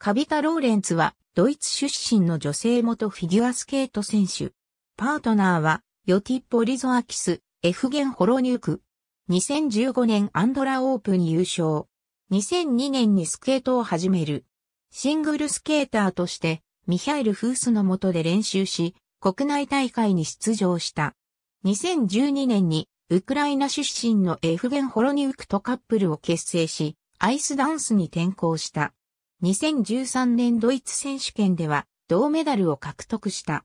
カビタ・ローレンツは、ドイツ出身の女性元フィギュアスケート選手。パートナーは、ヨティッポ・リゾアキス、エフゲン・ホロニューク。2015年アンドラオープン優勝。2002年にスケートを始める。シングルスケーターとして、ミヒャエル・フースの下で練習し、国内大会に出場した。2012年に、ウクライナ出身のエフゲン・ホロニュークとカップルを結成し、アイスダンスに転向した。2013年ドイツ選手権では銅メダルを獲得した。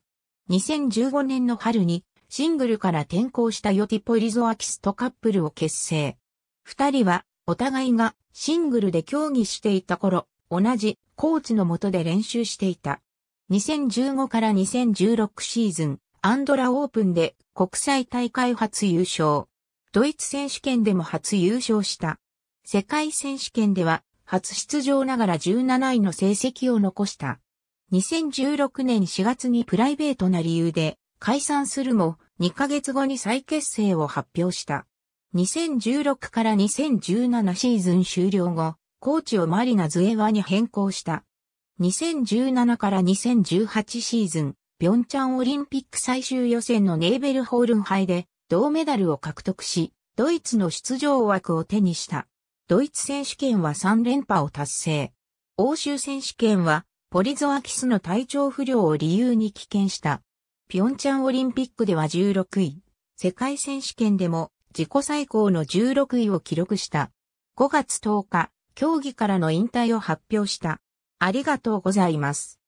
2015年の春にシングルから転向したヨティポリゾアキスとカップルを結成。二人はお互いがシングルで競技していた頃、同じコーチの下で練習していた。2015から2016シーズン、アンドラオープンで国際大会初優勝。ドイツ選手権でも初優勝した。世界選手権では初出場ながら17位の成績を残した。2016年4月にプライベートな理由で解散するも2ヶ月後に再結成を発表した。2016から2017シーズン終了後、コーチをマリナズエワに変更した。2017から2018シーズン、ピョンチャンオリンピック最終予選のネーベルホールン杯で銅メダルを獲得し、ドイツの出場枠を手にした。ドイツ選手権は3連覇を達成。欧州選手権は、ポリゾアキスの体調不良を理由に棄権した。ピョンチャンオリンピックでは16位。世界選手権でも自己最高の16位を記録した。5月10日、競技からの引退を発表した。ありがとうございます。